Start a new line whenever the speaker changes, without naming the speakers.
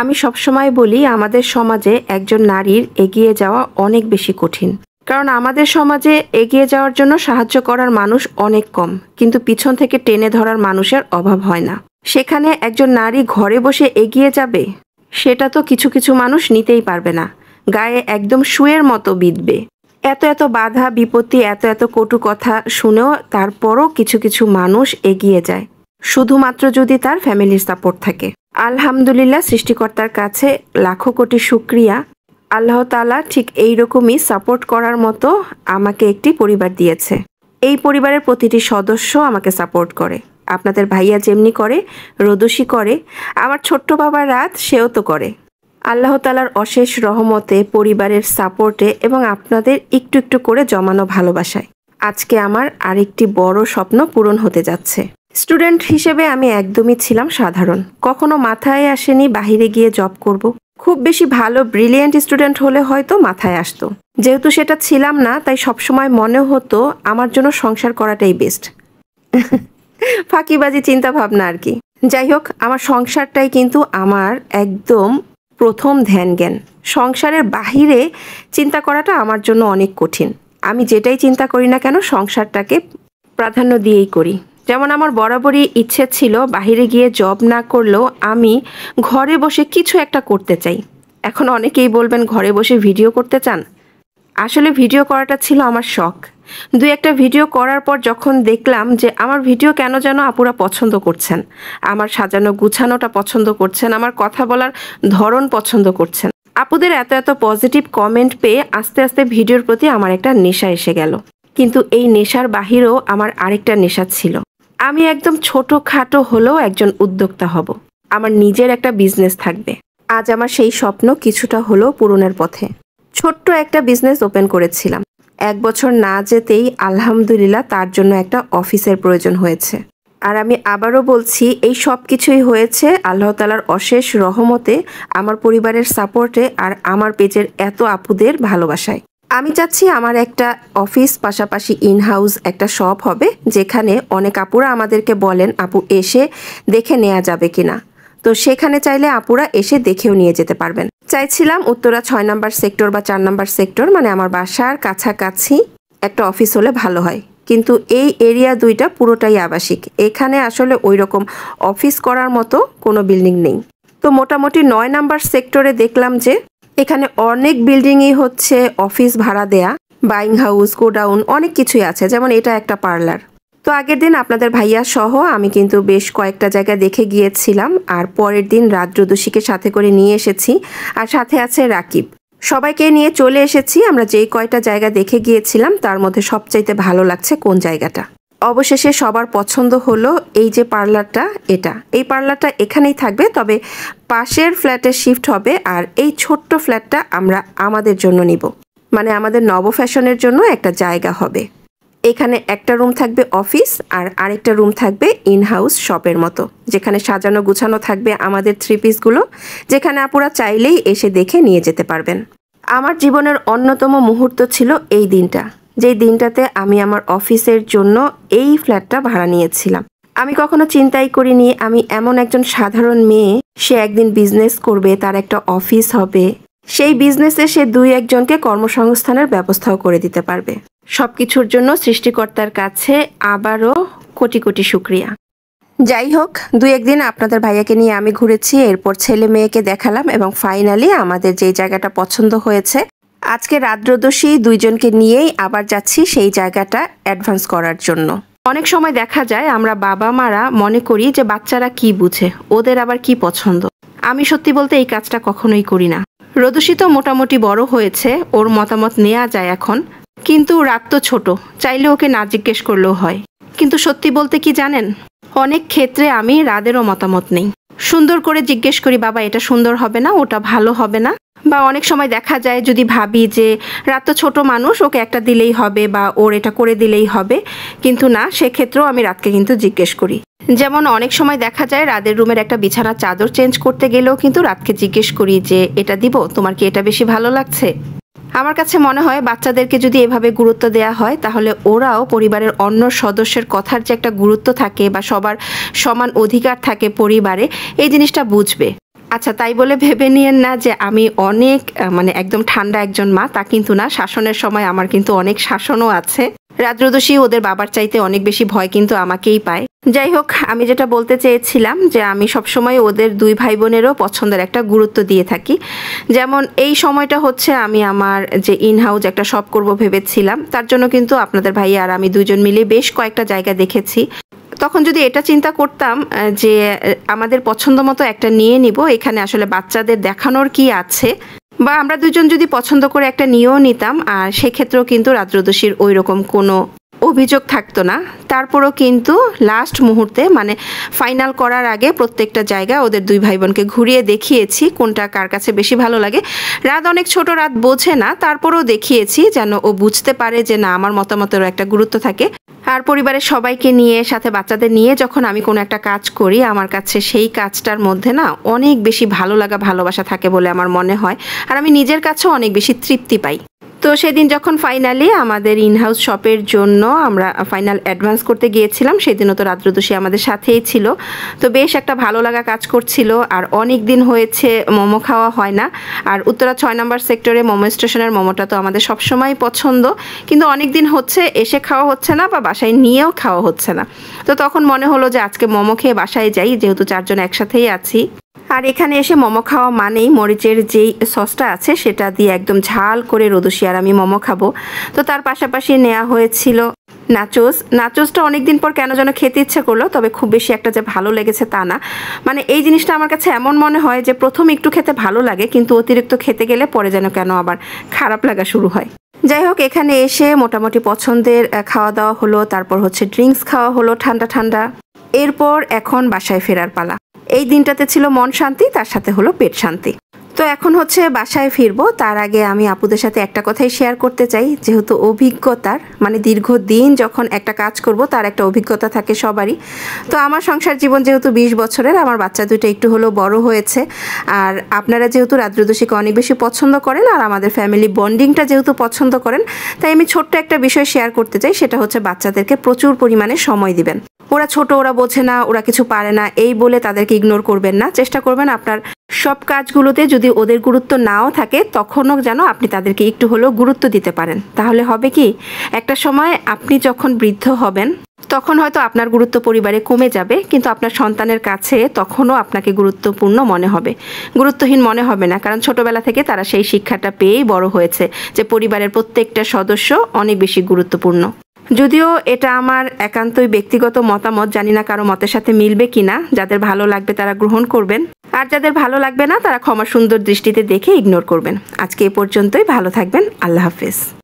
আমি সবসময় বলি আমাদের সমাজে একজন নারীর এগিয়ে যাওয়া অনেক বেশি কঠিন কারণ আমাদের সমাজে এগিয়ে যাওয়ার জন্য সাহায্য করার মানুষ অনেক কম কিন্তু পিছন থেকে টেনে ধরার মানুষের অভাব হয় না সেখানে একজন নারী ঘরে বসে এগিয়ে যাবে সেটা তো কিছু কিছু মানুষ নিতেই পারবে না গায়ে একদম শুয়ের মতো বিঁধবে এত এত বাধা বিপত্তি এত এত কটু কথা শুনেও তারপরও কিছু কিছু মানুষ এগিয়ে যায় শুধুমাত্র যদি তার ফ্যামিলির সাপোর্ট থাকে আলহামদুলিল্লাহ সৃষ্টিকর্তার কাছে লাখো কোটি শুক্রিয়া আল্লাহ তালা ঠিক এই রকমই সাপোর্ট করার মতো আমাকে একটি পরিবার দিয়েছে এই পরিবারের প্রতিটি সদস্য আমাকে সাপোর্ট করে আপনাদের ভাইয়া যেমনি করে রদসি করে আমার ছোট্ট বাবা রাত সেও তো করে আল্লাহ তালার অশেষ রহমতে পরিবারের সাপোর্টে এবং আপনাদের একটু একটু করে জমানো ভালোবাসায় আজকে আমার আরেকটি বড় স্বপ্ন পূরণ হতে যাচ্ছে স্টুডেন্ট হিসেবে আমি একদমই ছিলাম সাধারণ কখনো মাথায় আসেনি বাহিরে গিয়ে জব করব। খুব বেশি ভালো ব্রিলিয়েন্ট স্টুডেন্ট হলে হয়তো মাথায় আসতো যেহেতু সেটা ছিলাম না তাই সবসময় মনে হতো আমার জন্য সংসার করাটাই বেস্ট ফাঁকিবাজি চিন্তা ভাবনা আর কি যাই হোক আমার সংসারটাই কিন্তু আমার একদম প্রথম ধ্যান জ্ঞান সংসারের বাহিরে চিন্তা করাটা আমার জন্য অনেক কঠিন আমি যেটাই চিন্তা করি না কেন সংসারটাকে প্রাধান্য দিয়েই করি যেমন আমার বরাবরই ইচ্ছে ছিল বাহিরে গিয়ে জব না করলেও আমি ঘরে বসে কিছু একটা করতে চাই এখন অনেকেই বলবেন ঘরে বসে ভিডিও করতে চান আসলে ভিডিও করাটা ছিল আমার শখ দুই একটা ভিডিও করার পর যখন দেখলাম যে আমার ভিডিও কেন যেন আপুরা পছন্দ করছেন আমার সাজানো গুছানোটা পছন্দ করছেন আমার কথা বলার ধরন পছন্দ করছেন আপুদের এত এত পজিটিভ কমেন্ট পেয়ে আস্তে আস্তে ভিডিওর প্রতি আমার একটা নেশা এসে গেল কিন্তু এই নেশার বাহিরেও আমার আরেকটা নেশা ছিল আমি একদম ছোটোখাটো হলেও একজন উদ্যোক্তা হব আমার নিজের একটা বিজনেস থাকবে আজ আমার সেই স্বপ্ন কিছুটা হলেও পূরণের পথে ছোট্ট একটা বিজনেস ওপেন করেছিলাম এক বছর না যেতেই আলহামদুলিল্লাহ তার জন্য একটা অফিসের প্রয়োজন হয়েছে আর আমি আবারও বলছি এই সব কিছুই হয়েছে আল্লাহ তালার অশেষ রহমতে আমার পরিবারের সাপোর্টে আর আমার পেজের এত আপুদের ভালোবাসায় আমি চাচ্ছি আমার একটা অফিস পাশাপাশি ইন হাউস একটা শপ হবে যেখানে অনেক আপুরা আমাদেরকে বলেন আপু এসে দেখে নেওয়া যাবে কিনা তো সেখানে চাইলে আপুরা এসে দেখেও নিয়ে যেতে পারবেন চাইছিলাম উত্তরা ছয় নাম্বার সেক্টর বা চার নাম্বার সেক্টর মানে আমার বাসার কাছাকাছি একটা অফিস হলে ভালো হয় কিন্তু এই এরিয়া দুইটা পুরোটাই আবাসিক এখানে আসলে ওই রকম অফিস করার মতো কোনো বিল্ডিং নেই তো মোটামুটি নয় নাম্বার সেক্টরে দেখলাম যে এখানে অনেক বিল্ডিংই হচ্ছে অফিস ভাড়া দেয়া বাইং হাউস গোডাউন অনেক কিছুই আছে যেমন এটা একটা পার্লার তো আগের দিন আপনাদের ভাইয়া সহ আমি কিন্তু বেশ কয়েকটা জায়গা দেখে গিয়েছিলাম আর পরের দিন রাজ্রদোষীকে সাথে করে নিয়ে এসেছি আর সাথে আছে রাকিব সবাইকে নিয়ে চলে এসেছি আমরা যেই কয়টা জায়গা দেখে গিয়েছিলাম তার মধ্যে সবচাইতে ভালো লাগছে কোন জায়গাটা অবশেষে সবার পছন্দ হলো এই যে পার্লারটা এটা এই পার্লারটা এখানেই থাকবে তবে পাশের ফ্ল্যাটে শিফট হবে আর এই ছোট্ট ফ্ল্যাটটা আমরা আমাদের জন্য নিব মানে আমাদের নব ফ্যাশনের জন্য একটা জায়গা হবে এখানে একটা রুম থাকবে অফিস আর আরেকটা রুম থাকবে ইনহাউস শপের মতো যেখানে সাজানো গুছানো থাকবে আমাদের থ্রি পিসগুলো যেখানে আপুরা চাইলেই এসে দেখে নিয়ে যেতে পারবেন আমার জীবনের অন্যতম মুহূর্ত ছিল এই দিনটা যেই দিনটাতে আমি আমার অফিসের জন্য এই ফ্ল্যাটটা ভাড়া নিয়েছিলাম আমি কখনো চিন্তাই করিনি আমি এমন একজন সাধারণ মেয়ে সে একদিন বিজনেস করবে তার একটা অফিস হবে সেই বিজনেসে সে দুই একজনকে কর্মসংস্থানের ব্যবস্থাও করে দিতে পারবে সব কিছুর জন্য সৃষ্টিকর্তার কাছে আবারও কোটি কোটি শুক্রিয়া যাই হোক দুই একদিন আপনাদের ভাইয়াকে নিয়ে আমি ঘুরেছি এরপর ছেলে মেয়েকে দেখালাম এবং ফাইনালি আমাদের যেই জায়গাটা পছন্দ হয়েছে আজকে রাদ্রদোষী দুইজনকে নিয়েই আবার যাচ্ছি সেই জায়গাটা অ্যাডভান্স করার জন্য অনেক সময় দেখা যায় আমরা বাবা মারা মনে করি যে বাচ্চারা কি বুঝে ওদের আবার কি পছন্দ আমি সত্যি বলতে এই কাজটা কখনোই করি না তো মোটামুটি বড় হয়েছে ওর মতামত নেওয়া যায় এখন কিন্তু রাত তো ছোট চাইলে ওকে না জিজ্ঞেস করলেও হয় কিন্তু সত্যি বলতে কি জানেন অনেক ক্ষেত্রে আমি রাদেরও মতামত নেই সুন্দর করে জিজ্ঞেস করি বাবা এটা সুন্দর হবে না ওটা ভালো হবে না বা অনেক সময় দেখা যায় যদি ভাবি যে রাত তো ছোটো মানুষ ওকে একটা দিলেই হবে বা ওর এটা করে দিলেই হবে কিন্তু না সেক্ষেত্রেও আমি রাতকে কিন্তু জিজ্ঞেস করি যেমন অনেক সময় দেখা যায় রাদের রুমের একটা বিছানার চাদর চেঞ্জ করতে গেলেও কিন্তু রাতকে জিজ্ঞেস করি যে এটা দিব তোমার কি এটা বেশি ভালো লাগছে আমার কাছে মনে হয় বাচ্চাদেরকে যদি এভাবে গুরুত্ব দেয়া হয় তাহলে ওরাও পরিবারের অন্য সদস্যের কথার যে একটা গুরুত্ব থাকে বা সবার সমান অধিকার থাকে পরিবারে এই জিনিসটা বুঝবে আচ্ছা তাই বলে ভেবে নিয়েন না যে আমি অনেক মানে একদম ঠান্ডা একজন মা তা কিন্তু না শাসনের সময় আমার কিন্তু অনেক শাসনও আছে রাজ্রদোষী ওদের বাবার চাইতে অনেক বেশি ভয় কিন্তু আমাকেই পায় যাই হোক আমি যেটা বলতে চেয়েছিলাম যে আমি সবসময় ওদের দুই ভাই বোনেরও পছন্দের একটা গুরুত্ব দিয়ে থাকি যেমন এই সময়টা হচ্ছে আমি আমার যে ইনহাউজ একটা শপ করব ভেবেছিলাম তার জন্য কিন্তু আপনাদের ভাই আর আমি দুজন মিলে বেশ কয়েকটা জায়গা দেখেছি তখন যদি এটা চিন্তা করতাম যে আমাদের পছন্দ মতো একটা নিয়ে নিব এখানে আসলে বাচ্চাদের দেখানোর কি আছে বা আমরা দুজন যদি পছন্দ করে একটা নিয়েও নিতাম আর সেক্ষেত্রেও কিন্তু রাত্রদোষীর ওই রকম কোনো অভিযোগ থাকতো না তারপরও কিন্তু লাস্ট মুহূর্তে মানে ফাইনাল করার আগে প্রত্যেকটা জায়গা ওদের দুই ভাই বোনকে ঘুরিয়ে দেখিয়েছি কোনটা কার কাছে বেশি ভালো লাগে রাত অনেক ছোট রাত বোঝে না তারপরও দেখিয়েছি যেন ও বুঝতে পারে যে না আমার মতামতেরও একটা গুরুত্ব থাকে আর পরিবারের সবাইকে নিয়ে সাথে বাচ্চাদের নিয়ে যখন আমি কোনো একটা কাজ করি আমার কাছে সেই কাজটার মধ্যে না অনেক বেশি ভালো লাগা ভালোবাসা থাকে বলে আমার মনে হয় আর আমি নিজের কাছেও অনেক বেশি তৃপ্তি পাই তো সেদিন যখন ফাইনালি আমাদের ইনহাউস শপের জন্য আমরা ফাইনাল অ্যাডভান্স করতে গিয়েছিলাম সেদিনও তো রাত্রদোষী আমাদের সাথেই ছিল তো বেশ একটা ভালো লাগা কাজ করছিল আর অনেক দিন হয়েছে মোমো খাওয়া হয় না আর উত্তরা ছয় নম্বর সেক্টরে মোমো স্টেশনের মোমোটা তো আমাদের সবসময় পছন্দ কিন্তু অনেক দিন হচ্ছে এসে খাওয়া হচ্ছে না বা বাসায় নিয়েও খাওয়া হচ্ছে না তো তখন মনে হলো যে আজকে মোমো খেয়ে বাসায় যাই যেহেতু চারজন একসাথেই আছি আর এখানে এসে মোমো খাওয়া মানেই মরিচের যেই সসটা আছে সেটা দিয়ে একদম ঝাল করে আর আমি মোমো খাবো তো তার পাশাপাশি নেওয়া হয়েছিল নাচোস নাচোসটা অনেকদিন পর কেন যেন খেতে ইচ্ছে করলো তবে খুব বেশি একটা যে ভালো লেগেছে তা না মানে এই জিনিসটা আমার কাছে এমন মনে হয় যে প্রথম একটু খেতে ভালো লাগে কিন্তু অতিরিক্ত খেতে গেলে পরে যেন কেন আবার খারাপ লাগা শুরু হয় যাই হোক এখানে এসে মোটামুটি পছন্দের খাওয়া দাওয়া হলো তারপর হচ্ছে ড্রিঙ্কস খাওয়া হলো ঠান্ডা ঠান্ডা এরপর এখন বাসায় ফেরার পালা এই দিনটাতে ছিল মন শান্তি তার সাথে হলো পেট শান্তি তো এখন হচ্ছে বাসায় ফিরবো তার আগে আমি আপুদের সাথে একটা কথাই শেয়ার করতে চাই যেহেতু অভিজ্ঞতার মানে দীর্ঘ দিন যখন একটা কাজ করব তার একটা অভিজ্ঞতা থাকে সবারই তো আমার সংসার জীবন যেহেতু ২০ বছরের আমার বাচ্চা দুটো একটু হলেও বড় হয়েছে আর আপনারা যেহেতু রাত্রদোষীকে অনেক বেশি পছন্দ করেন আর আমাদের ফ্যামিলি বন্ডিংটা যেহেতু পছন্দ করেন তাই আমি ছোট্ট একটা বিষয় শেয়ার করতে চাই সেটা হচ্ছে বাচ্চাদেরকে প্রচুর পরিমাণে সময় দিবেন ওরা ছোট ওরা বোঝে না ওরা কিছু পারে না এই বলে তাদেরকে ইগনোর করবেন না চেষ্টা করবেন আপনার সব কাজগুলোতে যদি ওদের গুরুত্ব নাও থাকে তখনও যেন আপনি তাদেরকে একটু হলেও গুরুত্ব দিতে পারেন তাহলে হবে কি একটা সময় আপনি যখন বৃদ্ধ হবেন তখন হয়তো আপনার গুরুত্ব পরিবারে কমে যাবে কিন্তু আপনার সন্তানের কাছে তখনও আপনাকে গুরুত্বপূর্ণ মনে হবে গুরুত্বহীন মনে হবে না কারণ ছোটবেলা থেকে তারা সেই শিক্ষাটা পেয়েই বড় হয়েছে যে পরিবারের প্রত্যেকটা সদস্য অনেক বেশি গুরুত্বপূর্ণ যদিও এটা আমার একান্তই ব্যক্তিগত মতামত জানি না কারো মতের সাথে মিলবে কিনা যাদের ভালো লাগবে তারা গ্রহণ করবেন আর যাদের ভালো লাগবে না তারা ক্ষমা সুন্দর দৃষ্টিতে দেখে ইগনোর করবেন আজকে এ পর্যন্তই ভালো থাকবেন আল্লাহ হাফেজ